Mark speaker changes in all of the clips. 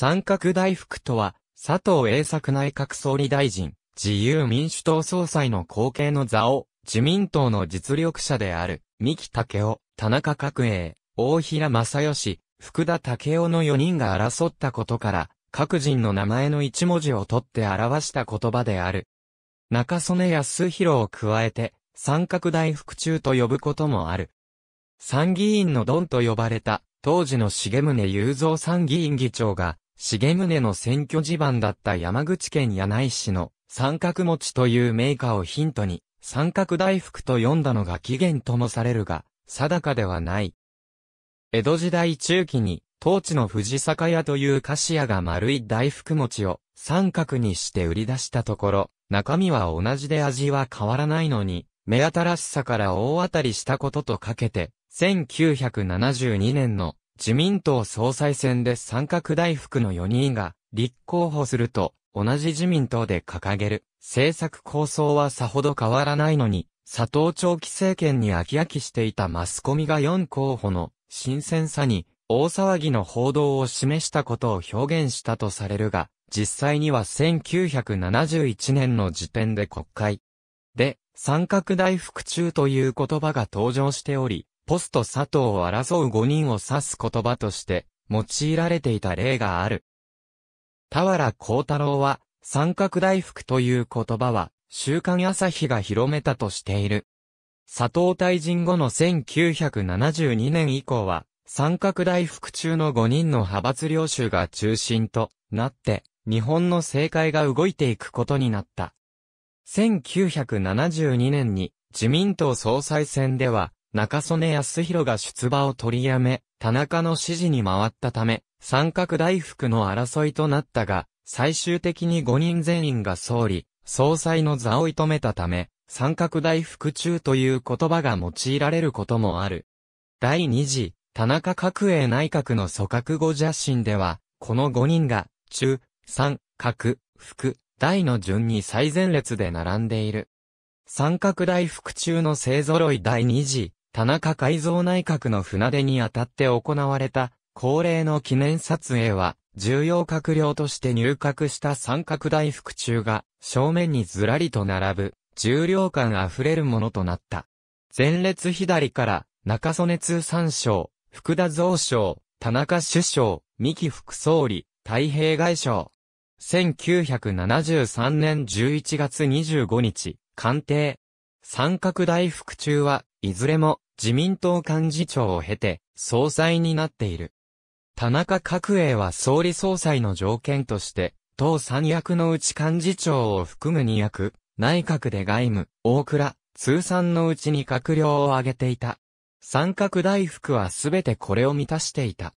Speaker 1: 三角大福とは、佐藤栄作内閣総理大臣、自由民主党総裁の後継の座を、自民党の実力者である、三木武夫、田中角栄、大平正義、福田武夫の4人が争ったことから、各人の名前の一文字を取って表した言葉である。中曽根康弘を加えて、三角大福中と呼ぶこともある。参議院のドンと呼ばれた、当時の重宗雄三参議院議長が、重宗の選挙地盤だった山口県柳井市の三角餅という名家をヒントに、三角大福と呼んだのが起源ともされるが、定かではない。江戸時代中期に、当地の藤坂屋という菓子屋が丸い大福餅を三角にして売り出したところ、中身は同じで味は変わらないのに、目新しさから大当たりしたこととかけて、1972年の自民党総裁選で三角大福の4人が立候補すると、同じ自民党で掲げる政策構想はさほど変わらないのに、佐藤長期政権に飽き飽きしていたマスコミが4候補の新鮮さに大騒ぎの報道を示したことを表現したとされるが、実際には1971年の時点で国会で三角大福中という言葉が登場しており、ポスト佐藤を争う5人を指す言葉として用いられていた例がある。田原幸太郎は、三角大福という言葉は、週刊朝日が広めたとしている。佐藤大臣後の1972年以降は、三角大福中の5人の派閥領収が中心となって、日本の政界が動いていくことになった。1972年に自民党総裁選では、中曽根康弘が出馬を取りやめ、田中の指示に回ったため、三角大福の争いとなったが、最終的に5人全員が総理、総裁の座を射止めたため、三角大福中という言葉が用いられることもある。第2次、田中角栄内閣の組閣後邪神では、この5人が、中、三、角、福、大の順に最前列で並んでいる。三角大福中の勢揃い第2次、田中改造内閣の船出にあたって行われた、恒例の記念撮影は、重要閣僚として入閣した三角大福中が、正面にずらりと並ぶ、重量感あふれるものとなった。前列左から、中曽根通三省、福田蔵省、田中首相、三木副総理、太平外相。1973年11月25日、官邸。三角大福中は、いずれも、自民党幹事長を経て、総裁になっている。田中角栄は総理総裁の条件として、党三役のうち幹事長を含む二役、内閣で外務、大倉、通算のうちに閣僚を挙げていた。三角大福はすべてこれを満たしていた。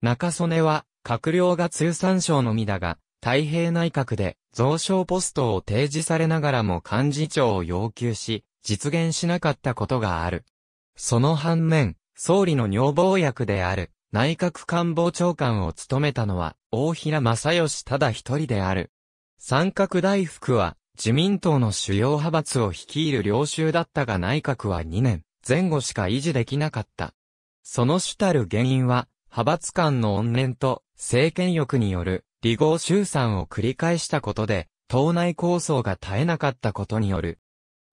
Speaker 1: 中曽根は、閣僚が通産省のみだが、太平内閣で、増床ポストを提示されながらも幹事長を要求し、実現しなかったことがある。その反面、総理の女房役である内閣官房長官を務めたのは大平正義ただ一人である。三角大福は自民党の主要派閥を率いる領袖だったが内閣は2年前後しか維持できなかった。その主たる原因は派閥間の怨念と政権欲による離合集散を繰り返したことで党内構想が絶えなかったことによる。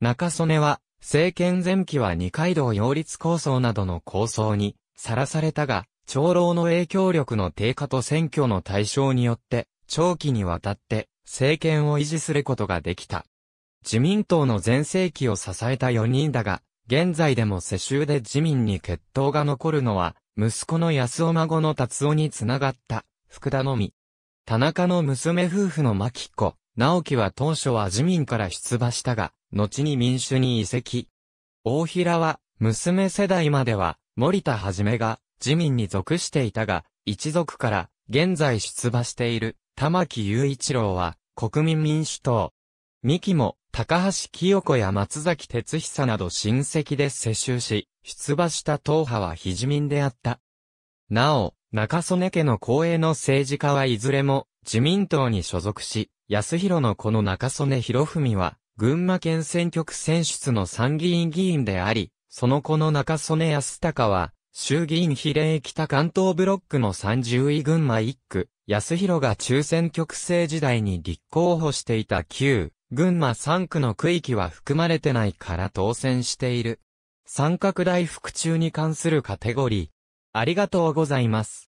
Speaker 1: 中曽根は政権前期は二階堂擁立構想などの構想にさらされたが、長老の影響力の低下と選挙の対象によって、長期にわたって政権を維持することができた。自民党の前世紀を支えた4人だが、現在でも世襲で自民に決闘が残るのは、息子の安尾孫の達夫につながった、福田のみ。田中の娘夫婦の牧子、直樹は当初は自民から出馬したが、後に民主に移籍。大平は、娘世代までは、森田はじめが、自民に属していたが、一族から、現在出馬している、玉木雄一郎は、国民民主党。三木も、高橋清子や松崎哲久など親戚で接収し、出馬した党派は非自民であった。なお、中曽根家の公営の政治家はいずれも、自民党に所属し、安弘のこの中曽根博文は、群馬県選挙区選出の参議院議員であり、その子の中曽根康隆は、衆議院比例北関東ブロックの30位群馬1区、安弘が中選挙区制時代に立候補していた旧、群馬3区の区域は含まれてないから当選している。三角大福中に関するカテゴリー。ありがとうございます。